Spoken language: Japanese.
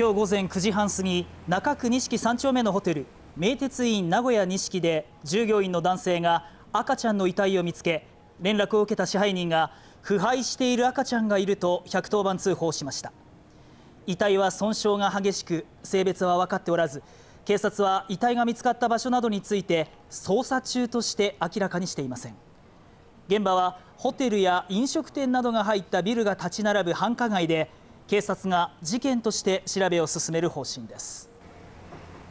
今日午前9時半過ぎ中区錦3丁目のホテル名鉄院名古屋錦で従業員の男性が赤ちゃんの遺体を見つけ連絡を受けた支配人が腐敗している赤ちゃんがいると110番通報しました遺体は損傷が激しく性別は分かっておらず警察は遺体が見つかった場所などについて捜査中として明らかにしていません現場はホテルや飲食店などが入ったビルが立ち並ぶ繁華街で警察が事件として調べを進める方針です